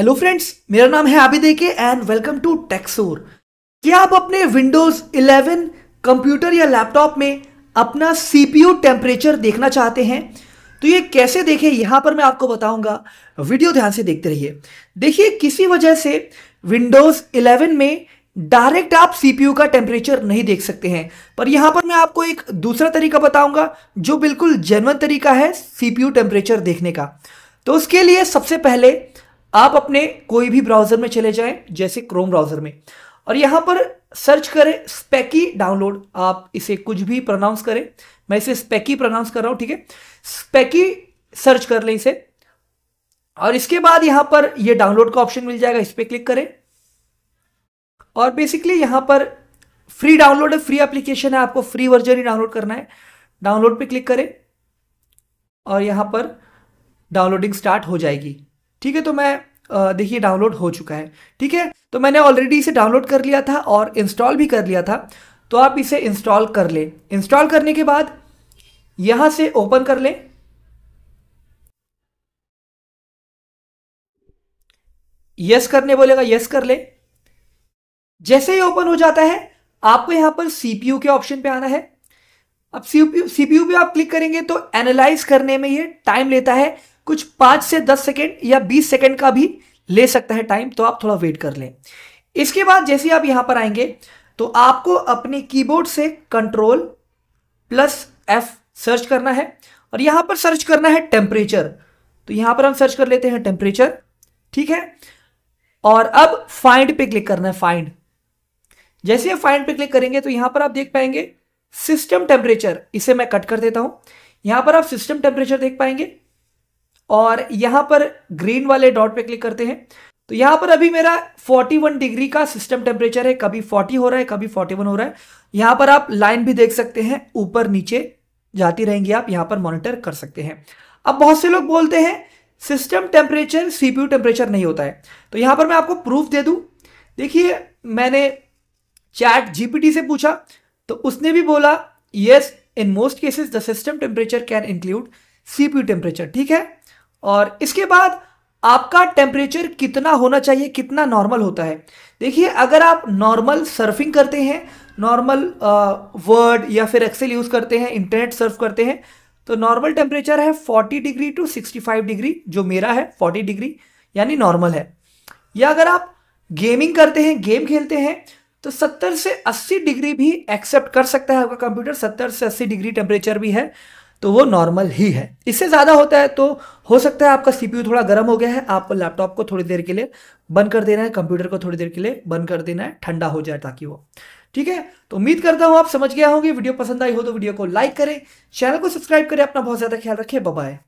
hello friends मेरा नाम है Abid AK and welcome to Texor क्या आप अपने विंडोज़ 11 कंप्यूटर या लैपटॉप में अपना सीपीयू टेम्परेचर देखना चाहते हैं तो ये कैसे देखें यहाँ पर मैं आपको बताऊंगा वीडियो ध्यान से देखते रहिए देखिए किसी वजह से विंडोज़ 11 में डायरेक्ट आप सीपीयू का टेम्परेचर नहीं देख सकते हैं पर यहाँ पर मैं आपको एक दूसरा तरीका बताऊंगा जो बिल्कुल जेनवन तरीका है सीपीयू टेम्परेचर देखने का तो उसके लिए सबसे पहले आप अपने कोई भी ब्राउजर में चले जाएं जैसे क्रोम ब्राउजर में और यहाँ पर सर्च करें स्पेकी डाउनलोड आप इसे कुछ भी प्रोनाउंस करें मैं इसे स्पेकी प्रोनाउंस कर रहा हूँ ठीक है स्पेकी सर्च कर लें इसे और इसके बाद यहाँ पर ये डाउनलोड का ऑप्शन मिल जाएगा इस पर क्लिक करें और बेसिकली यहाँ पर फ्री डाउनलोड है फ्री एप्लीकेशन है आपको फ्री वर्जन ही डाउनलोड करना है डाउनलोड पे क्लिक करें और यहाँ पर डाउनलोडिंग स्टार्ट हो जाएगी ठीक है तो मैं देखिए डाउनलोड हो चुका है ठीक है तो मैंने ऑलरेडी इसे डाउनलोड कर लिया था और इंस्टॉल भी कर लिया था तो आप इसे इंस्टॉल कर लें इंस्टॉल करने के बाद यहां से ओपन कर लें यस करने बोलेगा यस कर लें जैसे ही ओपन हो जाता है आपको यहां पर सीपीयू के ऑप्शन पे आना है अब सीपीयू सीपीयू पे आप क्लिक करेंगे तो एनालाइज करने में ये टाइम लेता है कुछ पांच से दस सेकेंड या बीस सेकेंड का भी ले सकता है टाइम तो आप थोड़ा वेट कर लें इसके बाद जैसे आप यहां पर आएंगे तो आपको अपने कीबोर्ड से कंट्रोल प्लस एफ सर्च करना है और यहां पर सर्च करना है टेम्परेचर तो यहां पर हम सर्च कर लेते हैं टेम्परेचर ठीक है और अब फाइंड पे क्लिक करना है फाइंड जैसे आप फाइंड पे क्लिक करेंगे तो यहां पर आप देख पाएंगे सिस्टम टेम्परेचर इसे मैं कट कर देता हूं यहां पर आप सिस्टम टेम्परेचर देख पाएंगे और यहां पर ग्रीन वाले डॉट पे क्लिक करते हैं तो यहां पर अभी मेरा 41 डिग्री का सिस्टम टेम्परेचर है कभी 40 हो रहा है कभी 41 हो रहा है यहां पर आप लाइन भी देख सकते हैं ऊपर नीचे जाती रहेंगी आप यहां पर मॉनिटर कर सकते हैं अब बहुत से लोग बोलते हैं सिस्टम टेम्परेचर सीपीयू टेम्परेचर नहीं होता है तो यहां पर मैं आपको प्रूफ दे दू देखिए मैंने चैट जीपीटी से पूछा तो उसने भी बोला yes in most cases the system temperature can include CPU temperature ठीक है और इसके बाद आपका टेम्परेचर कितना होना चाहिए कितना नॉर्मल होता है देखिए अगर आप नॉर्मल सर्फिंग करते हैं नॉर्मल वर्ड या फिर एक्सेल यूज़ करते हैं इंटरनेट सर्फ करते हैं तो नॉर्मल टेम्परेचर है 40 डिग्री टू 65 डिग्री जो मेरा है 40 डिग्री यानी नॉर्मल है या अगर आप गेमिंग करते हैं गेम खेलते हैं तो 70 से 80 डिग्री भी एक्सेप्ट कर सकता है आपका कंप्यूटर 70 से 80 डिग्री टेम्परेचर भी है तो वो नॉर्मल ही है इससे ज़्यादा होता है तो हो सकता है आपका सीपीयू थोड़ा गर्म हो गया है आपको लैपटॉप को थोड़ी देर के लिए बंद कर देना है कंप्यूटर को थोड़ी देर के लिए बंद कर देना है ठंडा हो जाए ताकि वो ठीक है तो उम्मीद करता हूँ आप समझ गया होंगे वीडियो पसंद आई हो तो वीडियो को लाइक करें चैनल को सब्सक्राइब करें अपना बहुत ज़्यादा ख्याल रखें बाय